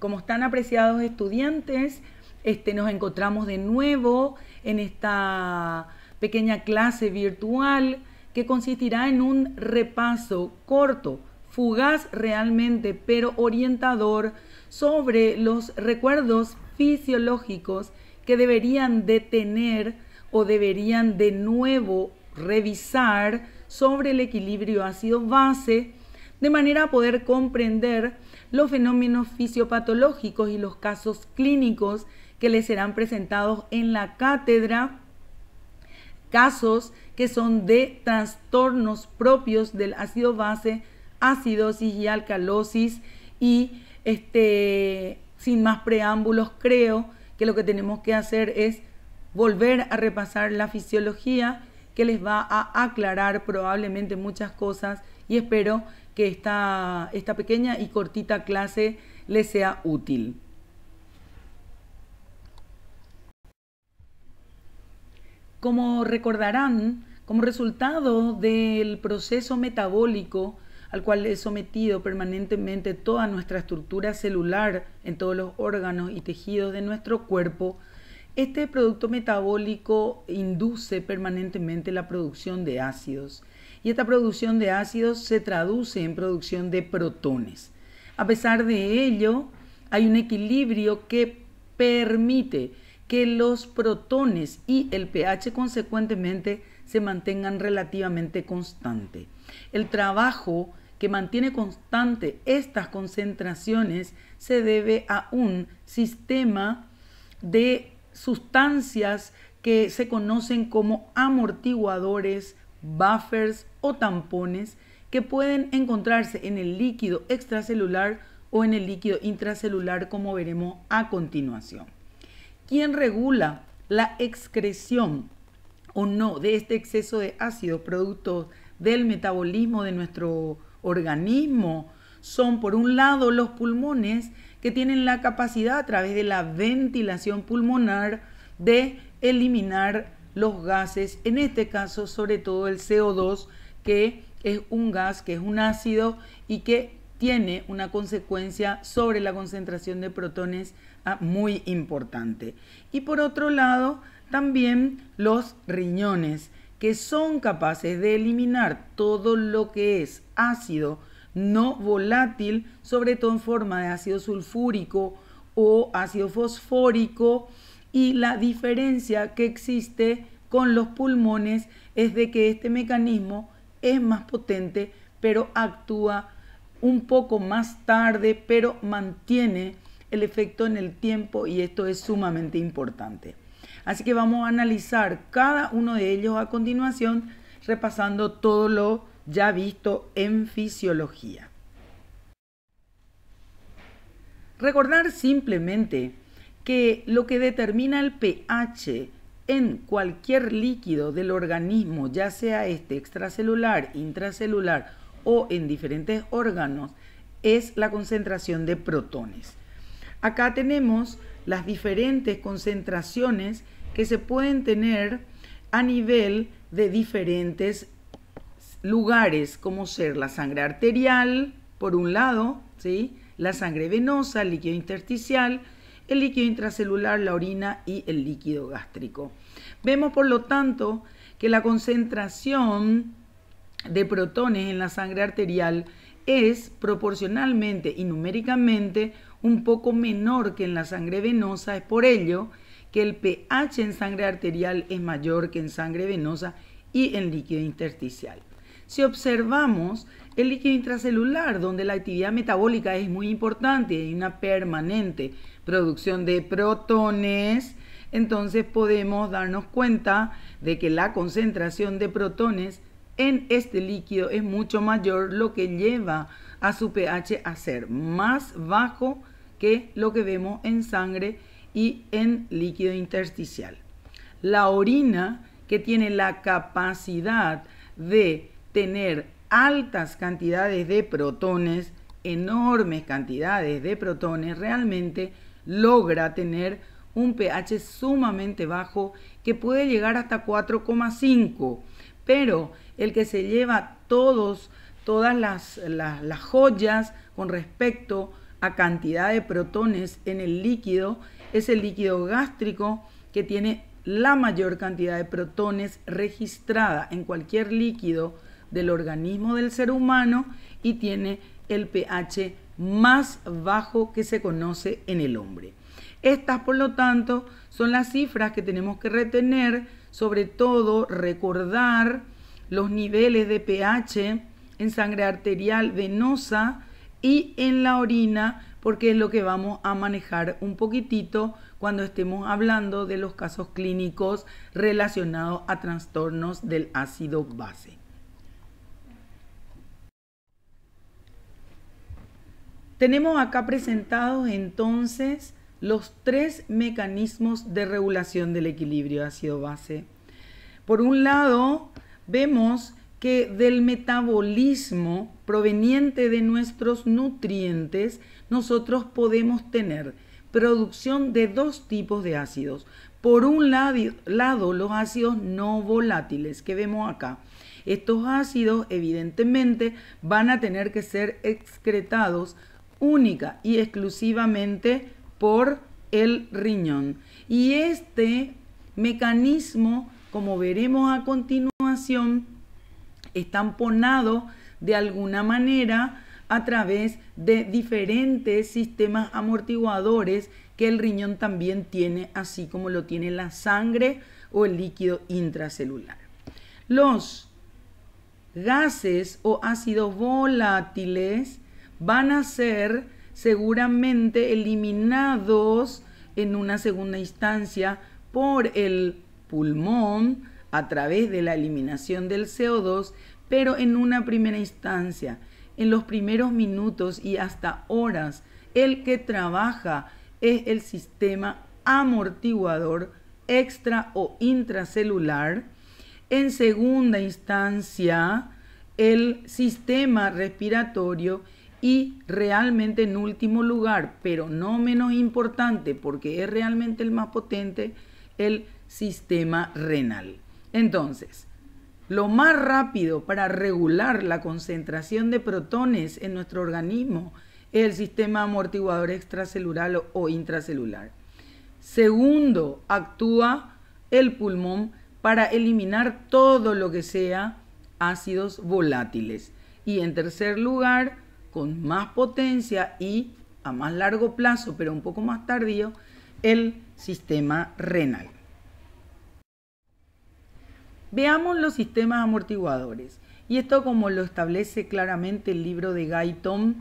Como están apreciados estudiantes, este, nos encontramos de nuevo en esta pequeña clase virtual que consistirá en un repaso corto, fugaz realmente, pero orientador sobre los recuerdos fisiológicos que deberían de tener o deberían de nuevo revisar sobre el equilibrio ácido-base, de manera a poder comprender los fenómenos fisiopatológicos y los casos clínicos que les serán presentados en la cátedra, casos que son de trastornos propios del ácido base, acidosis y alcalosis y este sin más preámbulos creo que lo que tenemos que hacer es volver a repasar la fisiología que les va a aclarar probablemente muchas cosas y espero que esta, esta pequeña y cortita clase les sea útil. Como recordarán, como resultado del proceso metabólico al cual es sometido permanentemente toda nuestra estructura celular en todos los órganos y tejidos de nuestro cuerpo, este producto metabólico induce permanentemente la producción de ácidos y esta producción de ácidos se traduce en producción de protones. A pesar de ello, hay un equilibrio que permite que los protones y el pH consecuentemente se mantengan relativamente constante. El trabajo que mantiene constante estas concentraciones se debe a un sistema de sustancias que se conocen como amortiguadores buffers o tampones que pueden encontrarse en el líquido extracelular o en el líquido intracelular como veremos a continuación. quien regula la excreción o no de este exceso de ácido producto del metabolismo de nuestro organismo? Son por un lado los pulmones que tienen la capacidad a través de la ventilación pulmonar de eliminar los gases, en este caso sobre todo el CO2, que es un gas, que es un ácido y que tiene una consecuencia sobre la concentración de protones ah, muy importante. Y por otro lado, también los riñones, que son capaces de eliminar todo lo que es ácido no volátil, sobre todo en forma de ácido sulfúrico o ácido fosfórico, y la diferencia que existe con los pulmones es de que este mecanismo es más potente, pero actúa un poco más tarde, pero mantiene el efecto en el tiempo y esto es sumamente importante. Así que vamos a analizar cada uno de ellos a continuación, repasando todo lo ya visto en fisiología. Recordar simplemente que lo que determina el pH en cualquier líquido del organismo, ya sea este extracelular, intracelular o en diferentes órganos, es la concentración de protones. Acá tenemos las diferentes concentraciones que se pueden tener a nivel de diferentes lugares, como ser la sangre arterial, por un lado, la sangre venosa, el líquido intersticial, el líquido intracelular, la orina y el líquido gástrico. Vemos, por lo tanto, que la concentración de protones en la sangre arterial es proporcionalmente y numéricamente un poco menor que en la sangre venosa. Es por ello que el pH en sangre arterial es mayor que en sangre venosa y en líquido intersticial. Si observamos el líquido intracelular, donde la actividad metabólica es muy importante, hay una permanente producción de protones, entonces podemos darnos cuenta de que la concentración de protones en este líquido es mucho mayor, lo que lleva a su pH a ser más bajo que lo que vemos en sangre y en líquido intersticial. La orina, que tiene la capacidad de tener altas cantidades de protones, enormes cantidades de protones, realmente logra tener un pH sumamente bajo que puede llegar hasta 4,5. Pero el que se lleva todos, todas las, las joyas con respecto a cantidad de protones en el líquido es el líquido gástrico que tiene la mayor cantidad de protones registrada en cualquier líquido del organismo del ser humano y tiene el pH más bajo que se conoce en el hombre. Estas, por lo tanto, son las cifras que tenemos que retener, sobre todo recordar los niveles de pH en sangre arterial venosa y en la orina, porque es lo que vamos a manejar un poquitito cuando estemos hablando de los casos clínicos relacionados a trastornos del ácido base. Tenemos acá presentados entonces los tres mecanismos de regulación del equilibrio ácido-base. Por un lado, vemos que del metabolismo proveniente de nuestros nutrientes, nosotros podemos tener producción de dos tipos de ácidos. Por un lado, los ácidos no volátiles que vemos acá. Estos ácidos evidentemente van a tener que ser excretados única y exclusivamente por el riñón. Y este mecanismo, como veremos a continuación, está amponado de alguna manera a través de diferentes sistemas amortiguadores que el riñón también tiene, así como lo tiene la sangre o el líquido intracelular. Los gases o ácidos volátiles van a ser seguramente eliminados en una segunda instancia por el pulmón a través de la eliminación del CO2, pero en una primera instancia, en los primeros minutos y hasta horas, el que trabaja es el sistema amortiguador extra o intracelular. En segunda instancia, el sistema respiratorio y realmente en último lugar, pero no menos importante, porque es realmente el más potente, el sistema renal. Entonces, lo más rápido para regular la concentración de protones en nuestro organismo es el sistema amortiguador extracelular o intracelular. Segundo, actúa el pulmón para eliminar todo lo que sea ácidos volátiles. Y en tercer lugar, con más potencia y a más largo plazo, pero un poco más tardío, el sistema renal. Veamos los sistemas amortiguadores. Y esto como lo establece claramente el libro de Guyton,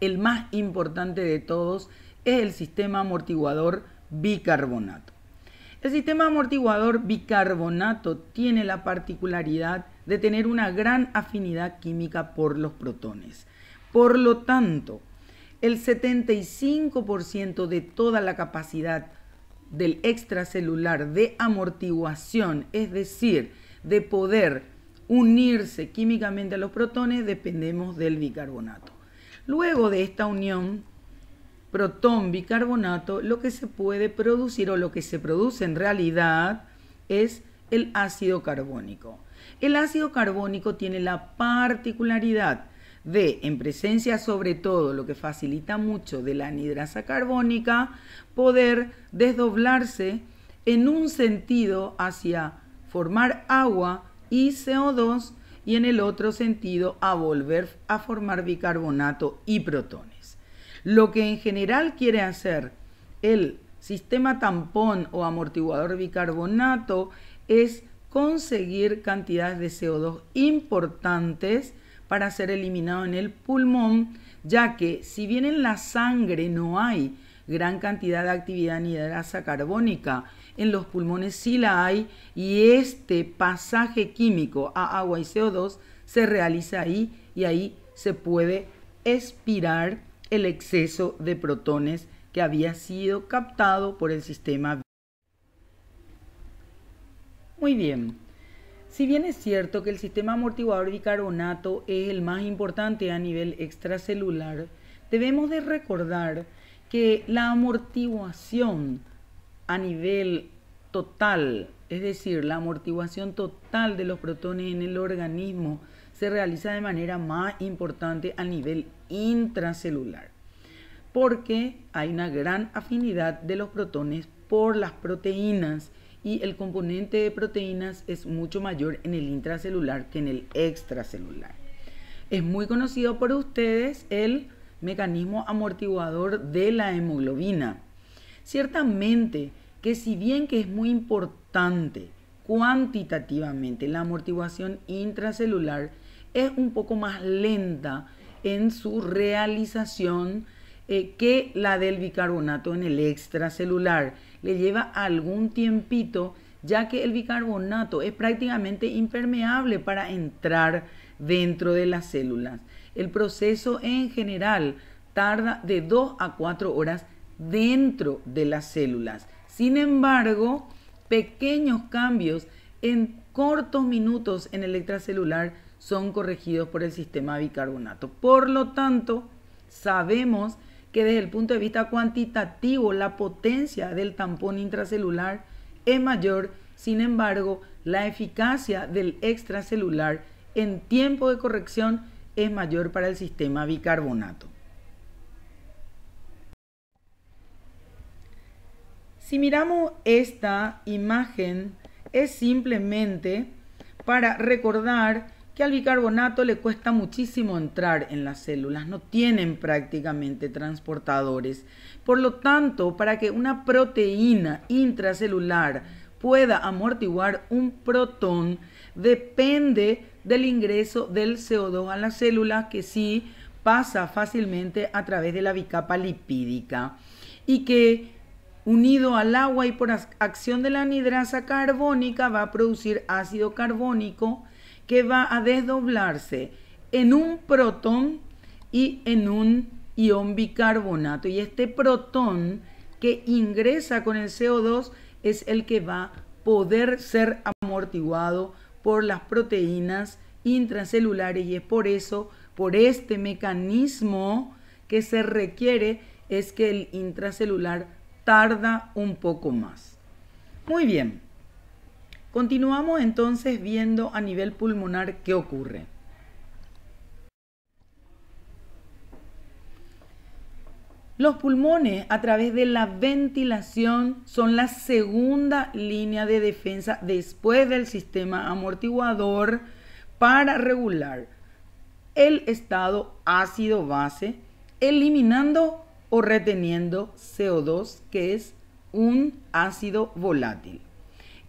el más importante de todos es el sistema amortiguador bicarbonato. El sistema amortiguador bicarbonato tiene la particularidad de tener una gran afinidad química por los protones. Por lo tanto, el 75% de toda la capacidad del extracelular de amortiguación, es decir, de poder unirse químicamente a los protones, dependemos del bicarbonato. Luego de esta unión, Proton bicarbonato, lo que se puede producir o lo que se produce en realidad es el ácido carbónico. El ácido carbónico tiene la particularidad de, en presencia sobre todo, lo que facilita mucho de la anidrasa carbónica, poder desdoblarse en un sentido hacia formar agua y CO2 y en el otro sentido a volver a formar bicarbonato y protón. Lo que en general quiere hacer el sistema tampón o amortiguador bicarbonato es conseguir cantidades de CO2 importantes para ser eliminado en el pulmón, ya que si bien en la sangre no hay gran cantidad de actividad ni grasa carbónica, en los pulmones sí la hay y este pasaje químico a agua y CO2 se realiza ahí y ahí se puede expirar el exceso de protones que había sido captado por el sistema. Muy bien. Si bien es cierto que el sistema amortiguador bicarbonato es el más importante a nivel extracelular, debemos de recordar que la amortiguación a nivel total, es decir, la amortiguación total de los protones en el organismo se realiza de manera más importante a nivel intracelular, porque hay una gran afinidad de los protones por las proteínas y el componente de proteínas es mucho mayor en el intracelular que en el extracelular. Es muy conocido por ustedes el mecanismo amortiguador de la hemoglobina. Ciertamente que si bien que es muy importante cuantitativamente la amortiguación intracelular, es un poco más lenta en su realización eh, que la del bicarbonato en el extracelular. Le lleva algún tiempito ya que el bicarbonato es prácticamente impermeable para entrar dentro de las células. El proceso en general tarda de 2 a 4 horas dentro de las células. Sin embargo, pequeños cambios en cortos minutos en el extracelular son corregidos por el sistema bicarbonato. Por lo tanto, sabemos que desde el punto de vista cuantitativo la potencia del tampón intracelular es mayor, sin embargo, la eficacia del extracelular en tiempo de corrección es mayor para el sistema bicarbonato. Si miramos esta imagen, es simplemente para recordar que al bicarbonato le cuesta muchísimo entrar en las células, no tienen prácticamente transportadores. Por lo tanto, para que una proteína intracelular pueda amortiguar un protón, depende del ingreso del CO2 a las células, que sí pasa fácilmente a través de la bicapa lipídica y que unido al agua y por acción de la anidrasa carbónica va a producir ácido carbónico que va a desdoblarse en un protón y en un ion bicarbonato. Y este protón que ingresa con el CO2 es el que va a poder ser amortiguado por las proteínas intracelulares y es por eso, por este mecanismo que se requiere, es que el intracelular tarda un poco más. Muy bien. Continuamos entonces viendo a nivel pulmonar qué ocurre. Los pulmones a través de la ventilación son la segunda línea de defensa después del sistema amortiguador para regular el estado ácido-base, eliminando o reteniendo CO2, que es un ácido volátil.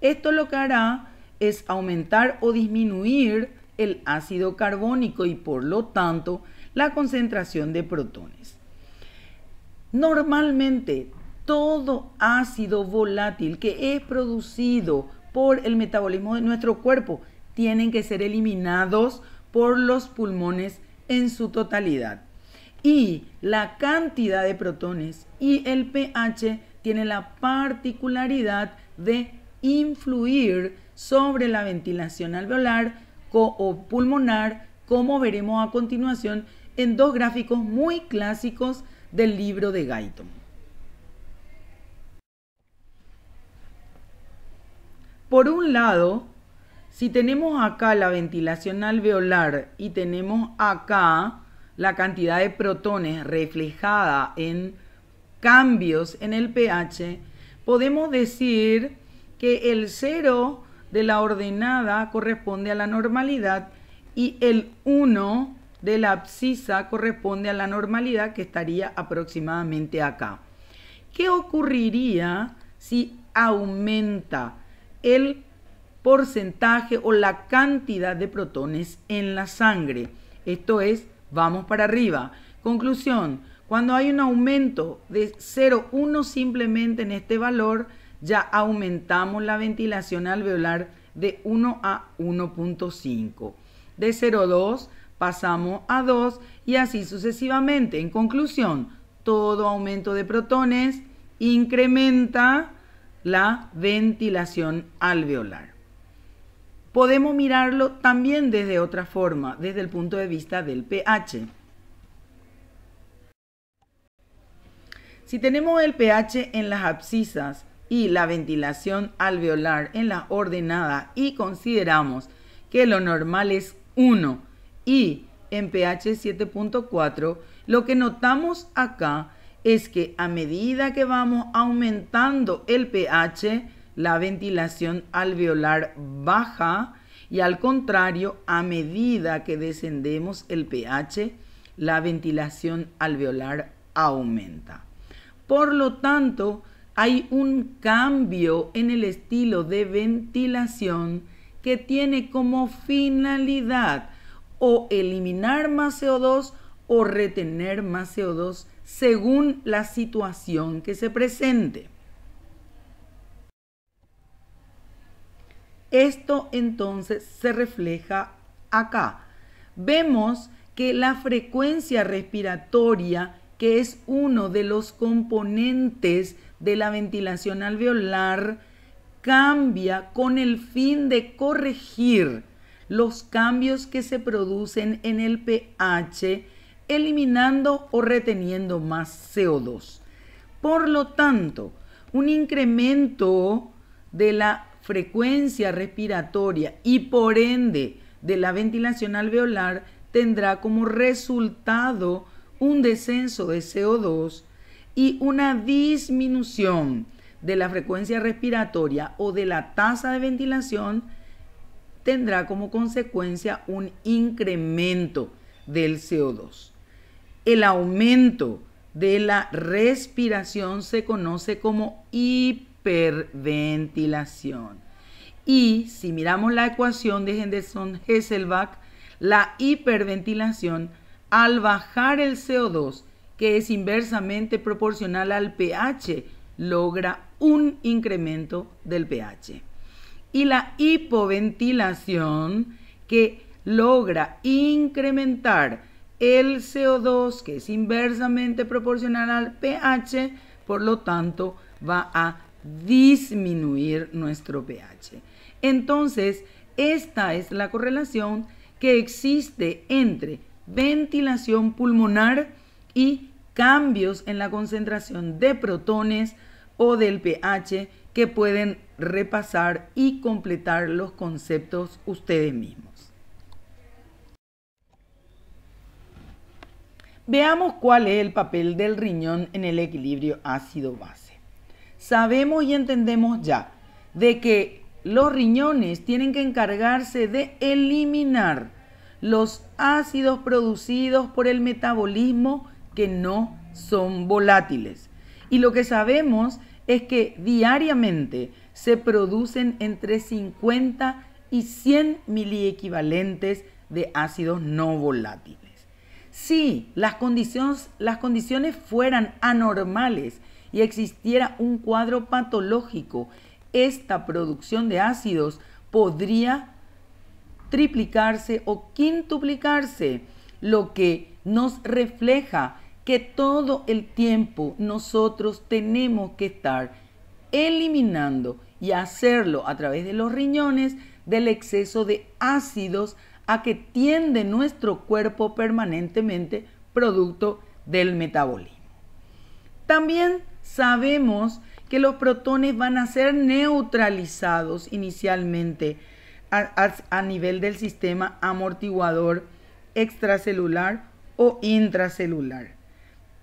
Esto lo que hará es aumentar o disminuir el ácido carbónico y por lo tanto la concentración de protones. Normalmente todo ácido volátil que es producido por el metabolismo de nuestro cuerpo tienen que ser eliminados por los pulmones en su totalidad. Y la cantidad de protones y el pH tiene la particularidad de influir sobre la ventilación alveolar o pulmonar, como veremos a continuación en dos gráficos muy clásicos del libro de Guyton. Por un lado, si tenemos acá la ventilación alveolar y tenemos acá la cantidad de protones reflejada en cambios en el pH, podemos decir que el cero de la ordenada corresponde a la normalidad y el 1 de la abscisa corresponde a la normalidad que estaría aproximadamente acá. ¿Qué ocurriría si aumenta el porcentaje o la cantidad de protones en la sangre? Esto es, vamos para arriba. Conclusión, cuando hay un aumento de 0,1 simplemente en este valor, ya aumentamos la ventilación alveolar de 1 a 1.5. De 0,2 pasamos a 2 y así sucesivamente. En conclusión, todo aumento de protones incrementa la ventilación alveolar. Podemos mirarlo también desde otra forma, desde el punto de vista del pH. Si tenemos el pH en las abscisas y la ventilación alveolar en la ordenada y consideramos que lo normal es 1 y en pH 7.4, lo que notamos acá es que a medida que vamos aumentando el pH, la ventilación alveolar baja y al contrario, a medida que descendemos el pH, la ventilación alveolar aumenta. Por lo tanto, hay un cambio en el estilo de ventilación que tiene como finalidad o eliminar más CO2 o retener más CO2 según la situación que se presente. Esto entonces se refleja acá. Vemos que la frecuencia respiratoria, que es uno de los componentes de la ventilación alveolar cambia con el fin de corregir los cambios que se producen en el pH, eliminando o reteniendo más CO2. Por lo tanto, un incremento de la frecuencia respiratoria y por ende de la ventilación alveolar tendrá como resultado un descenso de CO2 y una disminución de la frecuencia respiratoria o de la tasa de ventilación tendrá como consecuencia un incremento del CO2. El aumento de la respiración se conoce como hiperventilación. Y si miramos la ecuación de Henderson-Hesselbach, la hiperventilación al bajar el CO2 que es inversamente proporcional al pH, logra un incremento del pH. Y la hipoventilación, que logra incrementar el CO2, que es inversamente proporcional al pH, por lo tanto va a disminuir nuestro pH. Entonces, esta es la correlación que existe entre ventilación pulmonar y cambios en la concentración de protones o del pH que pueden repasar y completar los conceptos ustedes mismos. Veamos cuál es el papel del riñón en el equilibrio ácido-base. Sabemos y entendemos ya de que los riñones tienen que encargarse de eliminar los ácidos producidos por el metabolismo que no son volátiles. Y lo que sabemos es que diariamente se producen entre 50 y 100 miliequivalentes de ácidos no volátiles. Si las condiciones, las condiciones fueran anormales y existiera un cuadro patológico, esta producción de ácidos podría triplicarse o quintuplicarse, lo que nos refleja que todo el tiempo nosotros tenemos que estar eliminando y hacerlo a través de los riñones del exceso de ácidos a que tiende nuestro cuerpo permanentemente producto del metabolismo. También sabemos que los protones van a ser neutralizados inicialmente a, nivel del sistema amortiguador extracelular o intracelular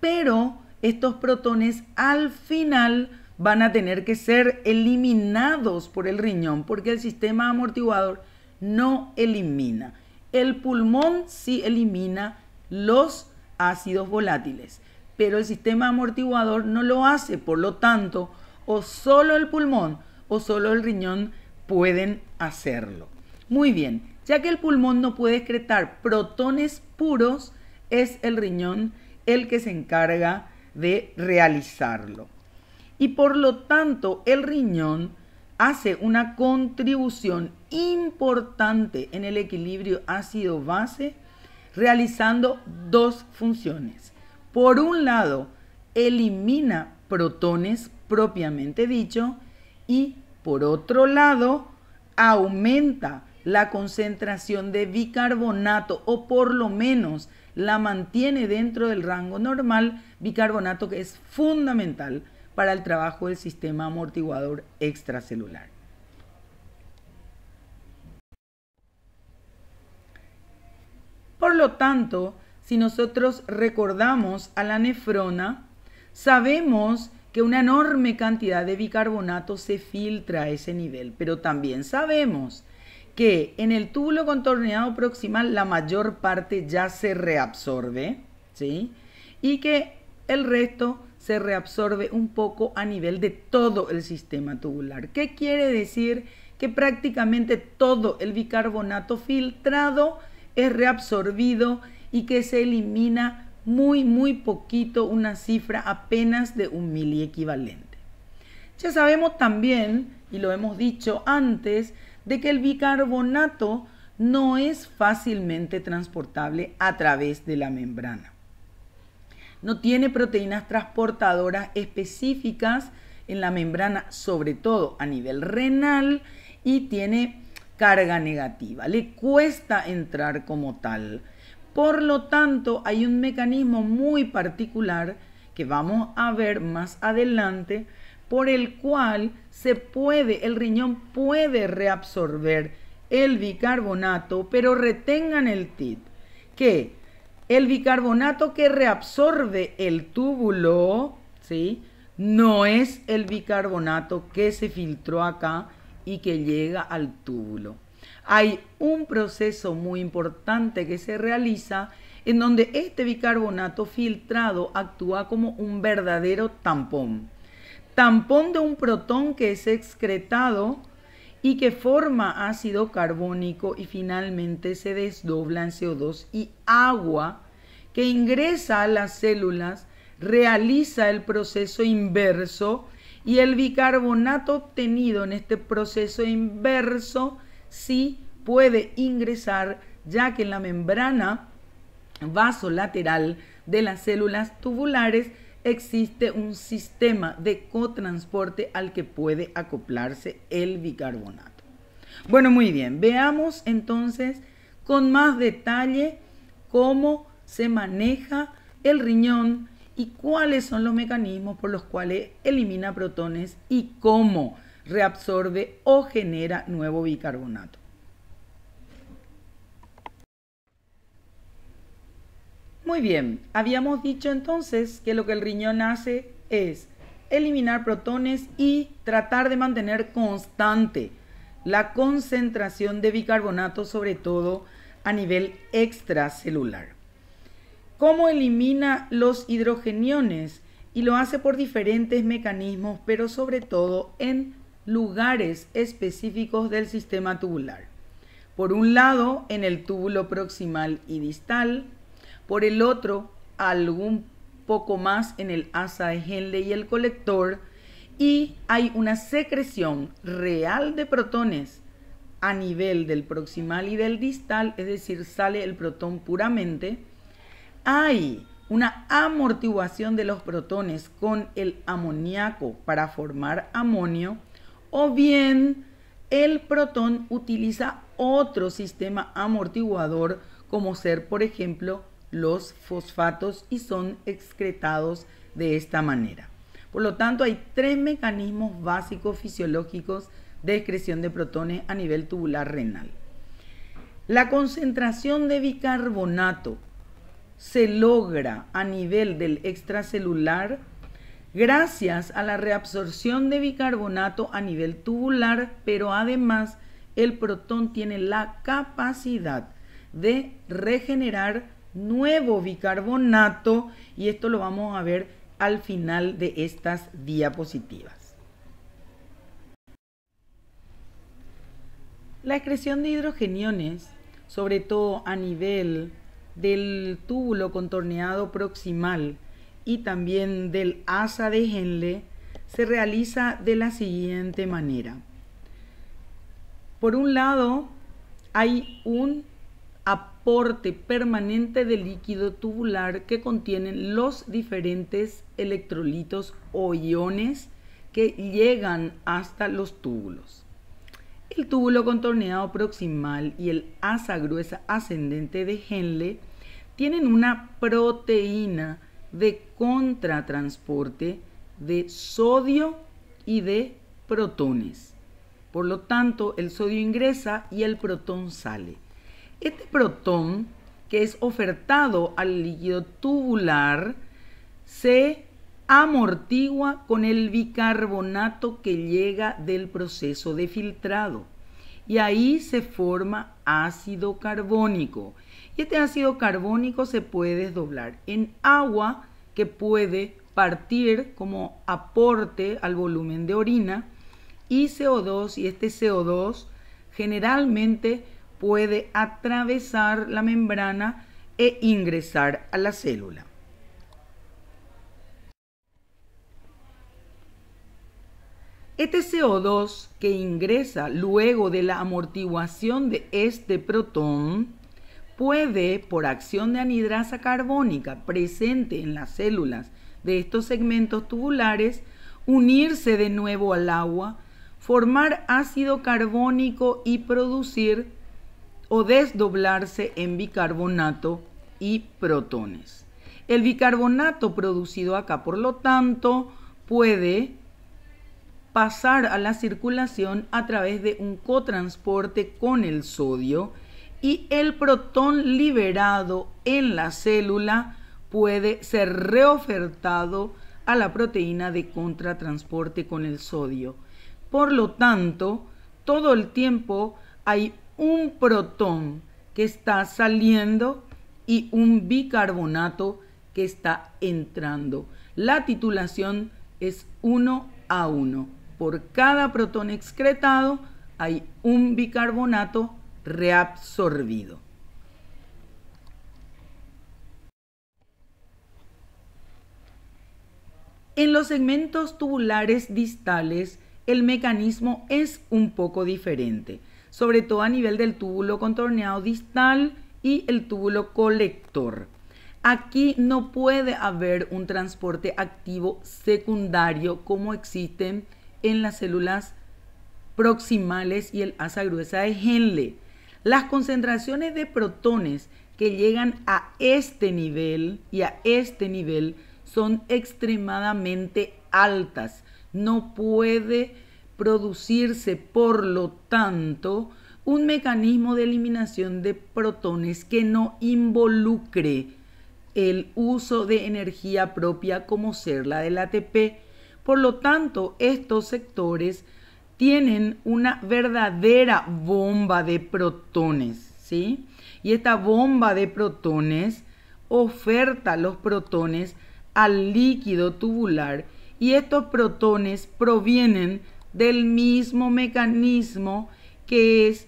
pero estos protones al final van a tener que ser eliminados por el riñón porque el sistema amortiguador no elimina. El pulmón sí elimina los ácidos volátiles, pero el sistema amortiguador no lo hace, por lo tanto, o solo el pulmón o solo el riñón pueden hacerlo. Muy bien, ya que el pulmón no puede excretar protones puros, es el riñón el que se encarga de realizarlo. Y por lo tanto, el riñón hace una contribución importante en el equilibrio ácido-base, realizando dos funciones. Por un lado, elimina protones propiamente dicho y por otro lado, aumenta la concentración de bicarbonato o por lo menos la mantiene dentro del rango normal, bicarbonato que es fundamental para el trabajo del sistema amortiguador extracelular. Por lo tanto, si nosotros recordamos a la nefrona, sabemos que una enorme cantidad de bicarbonato se filtra a ese nivel, pero también sabemos que en el túbulo contorneado proximal la mayor parte ya se reabsorbe, ¿sí? Y que el resto se reabsorbe un poco a nivel de todo el sistema tubular. ¿Qué quiere decir? Que prácticamente todo el bicarbonato filtrado es reabsorbido y que se elimina muy, muy poquito, una cifra apenas de un miliequivalente. Ya sabemos también, y lo hemos dicho antes, de que el bicarbonato no es fácilmente transportable a través de la membrana. No tiene proteínas transportadoras específicas en la membrana, sobre todo a nivel renal, y tiene carga negativa. Le cuesta entrar como tal. Por lo tanto, hay un mecanismo muy particular que vamos a ver más adelante por el cual se puede, el riñón puede reabsorber el bicarbonato, pero retengan el TIT, que el bicarbonato que reabsorbe el túbulo, ¿sí? No es el bicarbonato que se filtró acá y que llega al túbulo. Hay un proceso muy importante que se realiza en donde este bicarbonato filtrado actúa como un verdadero tampón tampón de un protón que es excretado y que forma ácido carbónico y finalmente se desdobla en CO2 y agua que ingresa a las células, realiza el proceso inverso y el bicarbonato obtenido en este proceso inverso sí puede ingresar ya que en la membrana vasolateral de las células tubulares existe un sistema de cotransporte al que puede acoplarse el bicarbonato. Bueno, muy bien, veamos entonces con más detalle cómo se maneja el riñón y cuáles son los mecanismos por los cuales elimina protones y cómo reabsorbe o genera nuevo bicarbonato. Muy bien, habíamos dicho entonces que lo que el riñón hace es eliminar protones y tratar de mantener constante la concentración de bicarbonato, sobre todo a nivel extracelular. ¿Cómo elimina los hidrogeniones? Y lo hace por diferentes mecanismos, pero sobre todo en lugares específicos del sistema tubular. Por un lado, en el túbulo proximal y distal, por el otro algún poco más en el asa de y el colector, y hay una secreción real de protones a nivel del proximal y del distal, es decir, sale el protón puramente. Hay una amortiguación de los protones con el amoníaco para formar amonio, o bien el protón utiliza otro sistema amortiguador como ser, por ejemplo, los fosfatos y son excretados de esta manera. Por lo tanto, hay tres mecanismos básicos fisiológicos de excreción de protones a nivel tubular renal. La concentración de bicarbonato se logra a nivel del extracelular gracias a la reabsorción de bicarbonato a nivel tubular, pero además el protón tiene la capacidad de regenerar nuevo bicarbonato y esto lo vamos a ver al final de estas diapositivas. La excreción de hidrogeniones, sobre todo a nivel del túbulo contorneado proximal y también del asa de Henle, se realiza de la siguiente manera. Por un lado, hay un apoyo permanente de líquido tubular que contienen los diferentes electrolitos o iones que llegan hasta los túbulos. El túbulo contorneado proximal y el asa gruesa ascendente de Henle tienen una proteína de contratransporte de sodio y de protones. Por lo tanto, el sodio ingresa y el protón sale. Este protón que es ofertado al líquido tubular se amortigua con el bicarbonato que llega del proceso de filtrado. Y ahí se forma ácido carbónico. Y este ácido carbónico se puede desdoblar en agua que puede partir como aporte al volumen de orina y CO2 y este CO2 generalmente puede atravesar la membrana e ingresar a la célula. Este CO2 que ingresa luego de la amortiguación de este protón puede, por acción de anidrasa carbónica presente en las células de estos segmentos tubulares, unirse de nuevo al agua, formar ácido carbónico y producir o desdoblarse en bicarbonato y protones. El bicarbonato producido acá, por lo tanto, puede pasar a la circulación a través de un cotransporte con el sodio y el protón liberado en la célula puede ser reofertado a la proteína de contratransporte con el sodio. Por lo tanto, todo el tiempo hay un protón que está saliendo y un bicarbonato que está entrando. La titulación es 1 a 1. Por cada protón excretado hay un bicarbonato reabsorbido. En los segmentos tubulares distales el mecanismo es un poco diferente sobre todo a nivel del túbulo contorneado distal y el túbulo colector. Aquí no puede haber un transporte activo secundario como existen en las células proximales y el asa gruesa de Henle. Las concentraciones de protones que llegan a este nivel y a este nivel son extremadamente altas. No puede producirse, por lo tanto, un mecanismo de eliminación de protones que no involucre el uso de energía propia como ser la del ATP. Por lo tanto, estos sectores tienen una verdadera bomba de protones, ¿sí? Y esta bomba de protones oferta los protones al líquido tubular y estos protones provienen del mismo mecanismo que es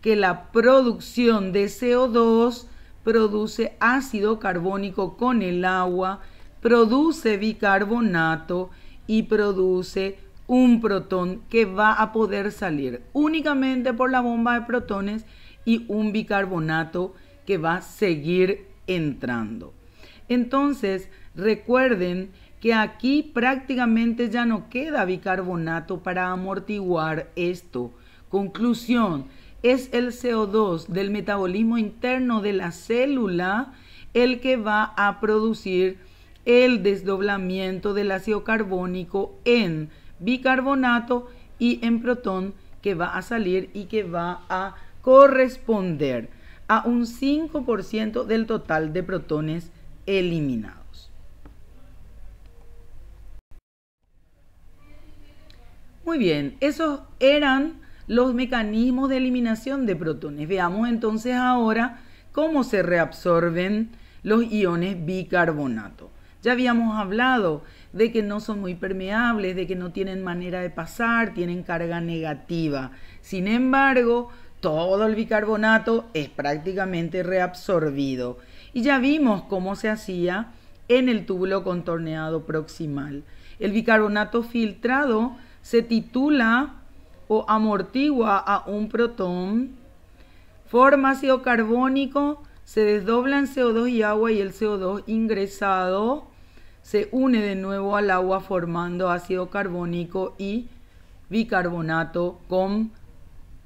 que la producción de CO2 produce ácido carbónico con el agua, produce bicarbonato y produce un protón que va a poder salir únicamente por la bomba de protones y un bicarbonato que va a seguir entrando. Entonces, recuerden que aquí prácticamente ya no queda bicarbonato para amortiguar esto. Conclusión, es el CO2 del metabolismo interno de la célula el que va a producir el desdoblamiento del ácido carbónico en bicarbonato y en protón que va a salir y que va a corresponder a un 5% del total de protones eliminados. Muy bien, esos eran los mecanismos de eliminación de protones. Veamos entonces ahora cómo se reabsorben los iones bicarbonato. Ya habíamos hablado de que no son muy permeables, de que no tienen manera de pasar, tienen carga negativa. Sin embargo, todo el bicarbonato es prácticamente reabsorbido. Y ya vimos cómo se hacía en el túbulo contorneado proximal. El bicarbonato filtrado se titula o amortigua a un protón, forma ácido carbónico, se en CO2 y agua y el CO2 ingresado se une de nuevo al agua formando ácido carbónico y bicarbonato con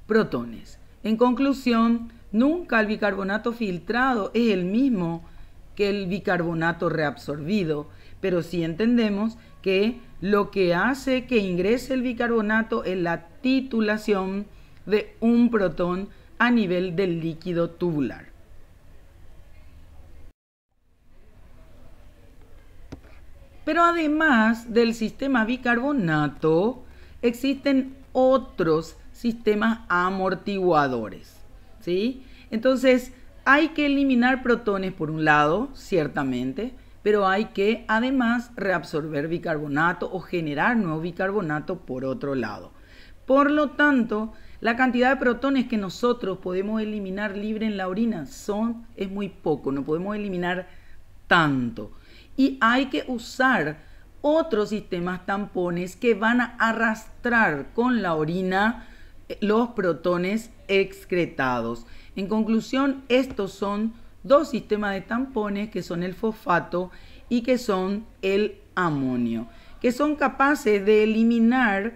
protones. En conclusión, nunca el bicarbonato filtrado es el mismo que el bicarbonato reabsorbido, pero si entendemos que lo que hace que ingrese el bicarbonato es la titulación de un protón a nivel del líquido tubular. Pero además del sistema bicarbonato, existen otros sistemas amortiguadores. ¿sí? Entonces, hay que eliminar protones por un lado, ciertamente, pero hay que además reabsorber bicarbonato o generar nuevo bicarbonato por otro lado. Por lo tanto, la cantidad de protones que nosotros podemos eliminar libre en la orina son, es muy poco, no podemos eliminar tanto. Y hay que usar otros sistemas tampones que van a arrastrar con la orina eh, los protones excretados. En conclusión, estos son dos sistemas de tampones que son el fosfato y que son el amonio, que son capaces de eliminar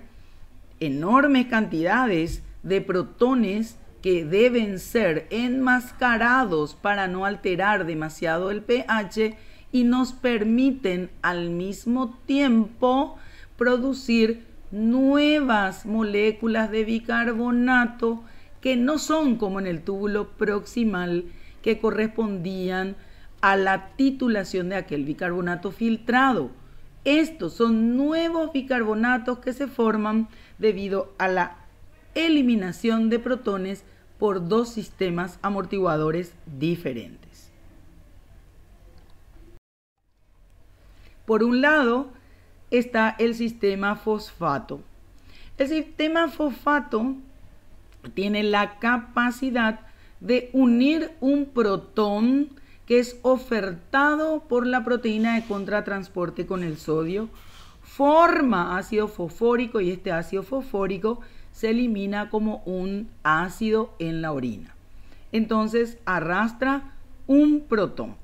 enormes cantidades de protones que deben ser enmascarados para no alterar demasiado el pH y nos permiten al mismo tiempo producir nuevas moléculas de bicarbonato que no son como en el túbulo proximal, que correspondían a la titulación de aquel bicarbonato filtrado. Estos son nuevos bicarbonatos que se forman debido a la eliminación de protones por dos sistemas amortiguadores diferentes. Por un lado está el sistema fosfato. El sistema fosfato tiene la capacidad de unir un protón que es ofertado por la proteína de contratransporte con el sodio, forma ácido fosfórico y este ácido fosfórico se elimina como un ácido en la orina. Entonces arrastra un protón.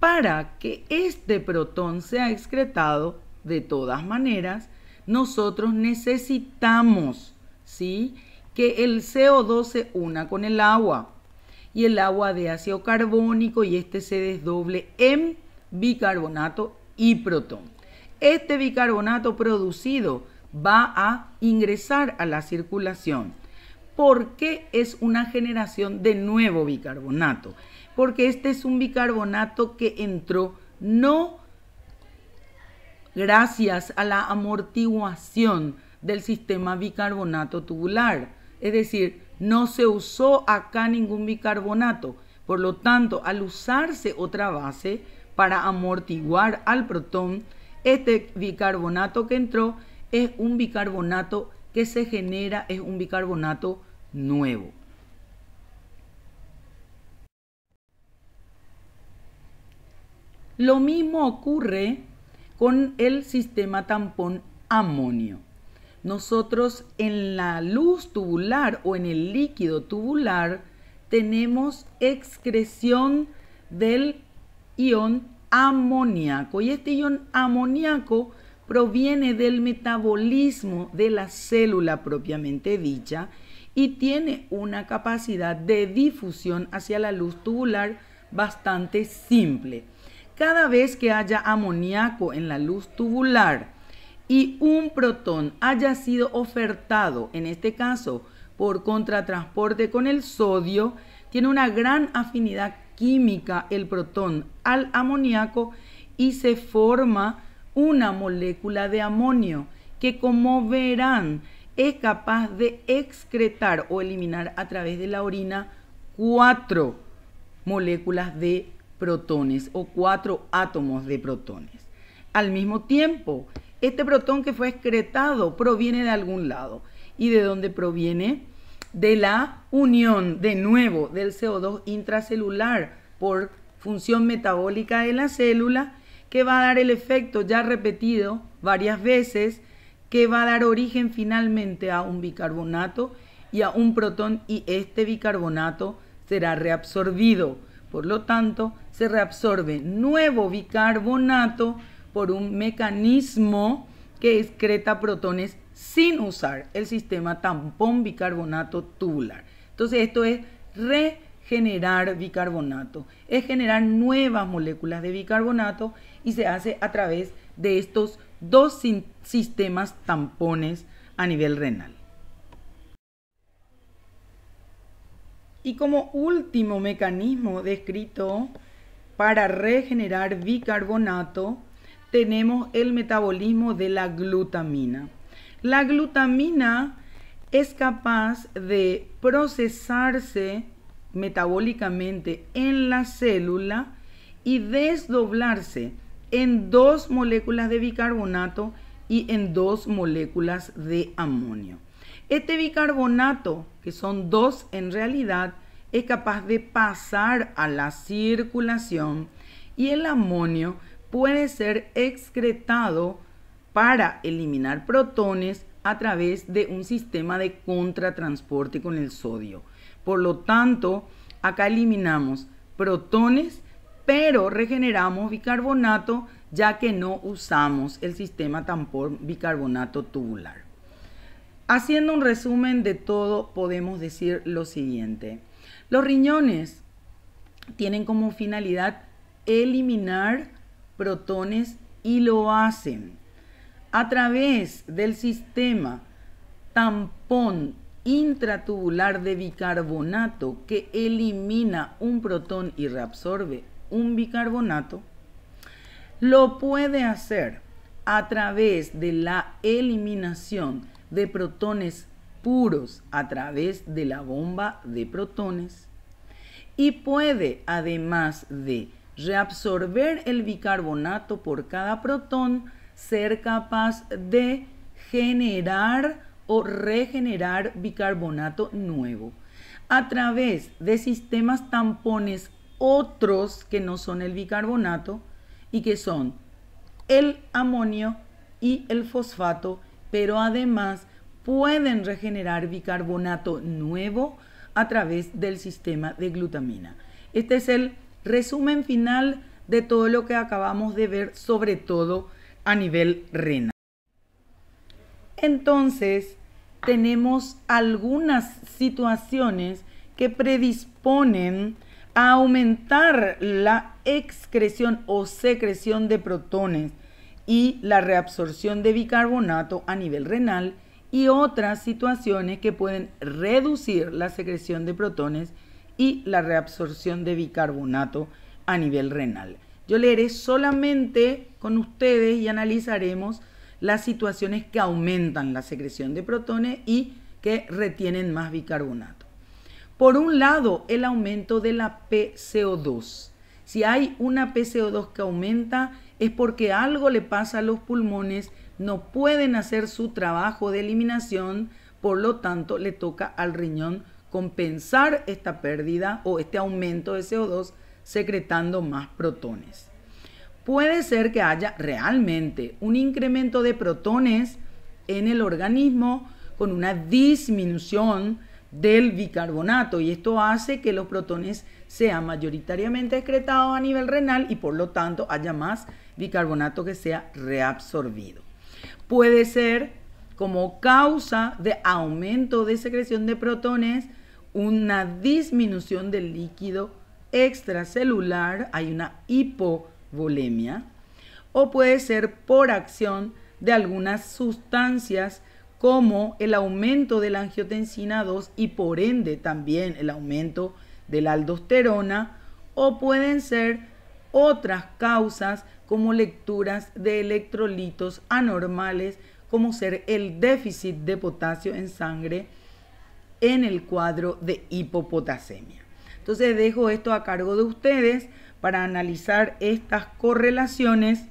Para que este protón sea excretado, de todas maneras, nosotros necesitamos, ¿sí? que el CO2 se una con el agua y el agua de ácido carbónico y este se desdoble en bicarbonato y protón. Este bicarbonato producido va a ingresar a la circulación. ¿Por qué es una generación de nuevo bicarbonato? Porque este es un bicarbonato que entró no gracias a la amortiguación del sistema bicarbonato tubular, es decir, no se usó acá ningún bicarbonato. Por lo tanto, al usarse otra base para amortiguar al protón, este bicarbonato que entró es un bicarbonato que se genera, es un bicarbonato nuevo. Lo mismo ocurre con el sistema tampón amonio. Nosotros en la luz tubular o en el líquido tubular tenemos excreción del ion amoníaco. Y este ion amoníaco proviene del metabolismo de la célula propiamente dicha y tiene una capacidad de difusión hacia la luz tubular bastante simple. Cada vez que haya amoníaco en la luz tubular, y un protón haya sido ofertado, en este caso por contratransporte con el sodio, tiene una gran afinidad química el protón al amoníaco y se forma una molécula de amonio que como verán es capaz de excretar o eliminar a través de la orina cuatro moléculas de protones o cuatro átomos de protones. Al mismo tiempo, este protón que fue excretado proviene de algún lado. ¿Y de dónde proviene? De la unión, de nuevo, del CO2 intracelular por función metabólica de la célula, que va a dar el efecto ya repetido varias veces, que va a dar origen finalmente a un bicarbonato y a un protón y este bicarbonato será reabsorbido. Por lo tanto, se reabsorbe nuevo bicarbonato por un mecanismo que excreta protones sin usar el sistema tampón bicarbonato tubular. Entonces esto es regenerar bicarbonato, es generar nuevas moléculas de bicarbonato y se hace a través de estos dos sistemas tampones a nivel renal. Y como último mecanismo descrito para regenerar bicarbonato tenemos el metabolismo de la glutamina. La glutamina es capaz de procesarse metabólicamente en la célula y desdoblarse en dos moléculas de bicarbonato y en dos moléculas de amonio. Este bicarbonato, que son dos en realidad, es capaz de pasar a la circulación y el amonio puede ser excretado para eliminar protones a través de un sistema de contratransporte con el sodio. Por lo tanto, acá eliminamos protones, pero regeneramos bicarbonato ya que no usamos el sistema tampón bicarbonato tubular. Haciendo un resumen de todo, podemos decir lo siguiente. Los riñones tienen como finalidad eliminar protones y lo hacen a través del sistema tampón intratubular de bicarbonato que elimina un protón y reabsorbe un bicarbonato, lo puede hacer a través de la eliminación de protones puros a través de la bomba de protones y puede además de reabsorber el bicarbonato por cada protón, ser capaz de generar o regenerar bicarbonato nuevo a través de sistemas tampones otros que no son el bicarbonato y que son el amonio y el fosfato, pero además pueden regenerar bicarbonato nuevo a través del sistema de glutamina. Este es el Resumen final de todo lo que acabamos de ver, sobre todo a nivel renal. Entonces, tenemos algunas situaciones que predisponen a aumentar la excreción o secreción de protones y la reabsorción de bicarbonato a nivel renal y otras situaciones que pueden reducir la secreción de protones y la reabsorción de bicarbonato a nivel renal. Yo leeré solamente con ustedes y analizaremos las situaciones que aumentan la secreción de protones y que retienen más bicarbonato. Por un lado, el aumento de la PCO2. Si hay una PCO2 que aumenta, es porque algo le pasa a los pulmones, no pueden hacer su trabajo de eliminación, por lo tanto le toca al riñón compensar esta pérdida o este aumento de CO2 secretando más protones. Puede ser que haya realmente un incremento de protones en el organismo con una disminución del bicarbonato y esto hace que los protones sean mayoritariamente excretados a nivel renal y por lo tanto haya más bicarbonato que sea reabsorbido. Puede ser como causa de aumento de secreción de protones una disminución del líquido extracelular, hay una hipovolemia, o puede ser por acción de algunas sustancias como el aumento de la angiotensina 2 y por ende también el aumento de la aldosterona, o pueden ser otras causas como lecturas de electrolitos anormales, como ser el déficit de potasio en sangre, en el cuadro de hipopotasemia. Entonces dejo esto a cargo de ustedes para analizar estas correlaciones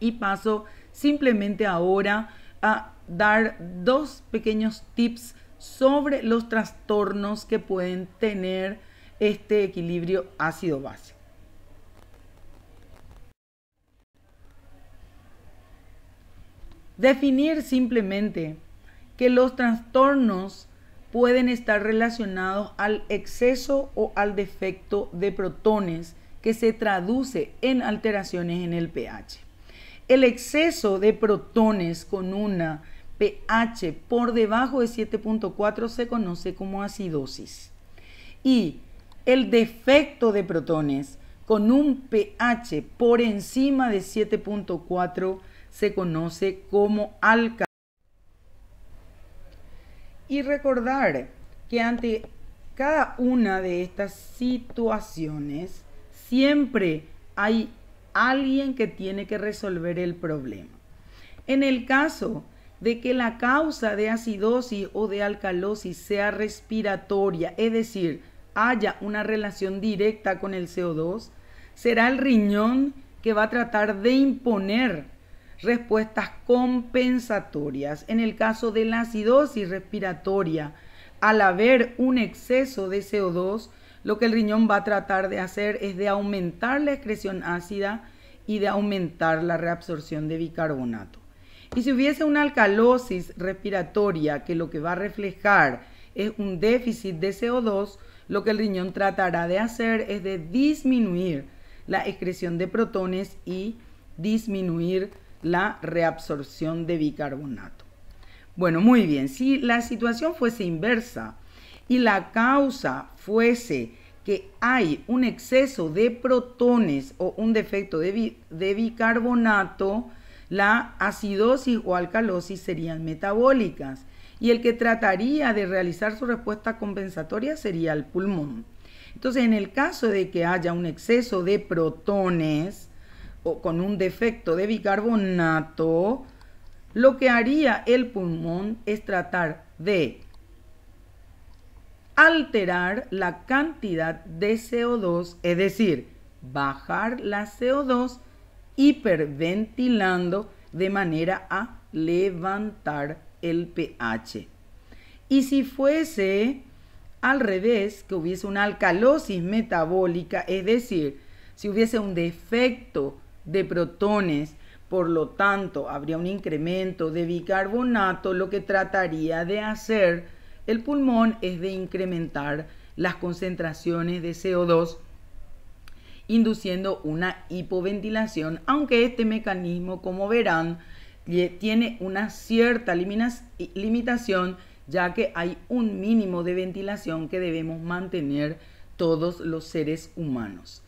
y paso simplemente ahora a dar dos pequeños tips sobre los trastornos que pueden tener este equilibrio ácido-base. Definir simplemente que los trastornos pueden estar relacionados al exceso o al defecto de protones que se traduce en alteraciones en el pH. El exceso de protones con una pH por debajo de 7.4 se conoce como acidosis. Y el defecto de protones con un pH por encima de 7.4 se conoce como alcalosis y recordar que ante cada una de estas situaciones siempre hay alguien que tiene que resolver el problema. En el caso de que la causa de acidosis o de alcalosis sea respiratoria, es decir, haya una relación directa con el CO2, será el riñón que va a tratar de imponer respuestas compensatorias en el caso de la acidosis respiratoria. Al haber un exceso de CO2, lo que el riñón va a tratar de hacer es de aumentar la excreción ácida y de aumentar la reabsorción de bicarbonato. Y si hubiese una alcalosis respiratoria que lo que va a reflejar es un déficit de CO2, lo que el riñón tratará de hacer es de disminuir la excreción de protones y disminuir la reabsorción de bicarbonato. Bueno, muy bien, si la situación fuese inversa y la causa fuese que hay un exceso de protones o un defecto de, bicarbonato, la acidosis o alcalosis serían metabólicas y el que trataría de realizar su respuesta compensatoria sería el pulmón. Entonces, en el caso de que haya un exceso de protones, o con un defecto de bicarbonato, lo que haría el pulmón es tratar de alterar la cantidad de CO2, es decir, bajar la CO2 hiperventilando de manera a levantar el pH. Y si fuese al revés, que hubiese una alcalosis metabólica, es decir, si hubiese un defecto de protones, por lo tanto habría un incremento de bicarbonato, lo que trataría de hacer el pulmón es de incrementar las concentraciones de CO2 induciendo una hipoventilación, aunque este mecanismo, como verán, tiene una cierta limitación ya que hay un mínimo de ventilación que debemos mantener todos los seres humanos.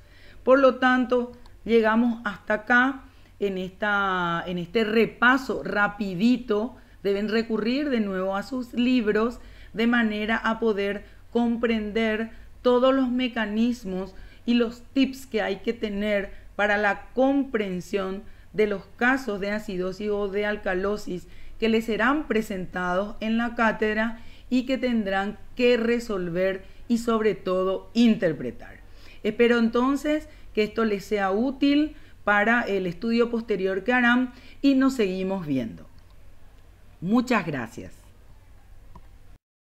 Por lo tanto, llegamos hasta acá en, esta, en este repaso rapidito. Deben recurrir de nuevo a sus libros de manera a poder comprender todos los mecanismos y los tips que hay que tener para la comprensión de los casos de acidosis o de alcalosis que les serán presentados en la cátedra y que tendrán que resolver y sobre todo interpretar. Espero entonces que esto les sea útil para el estudio posterior que harán y nos seguimos viendo. Muchas gracias.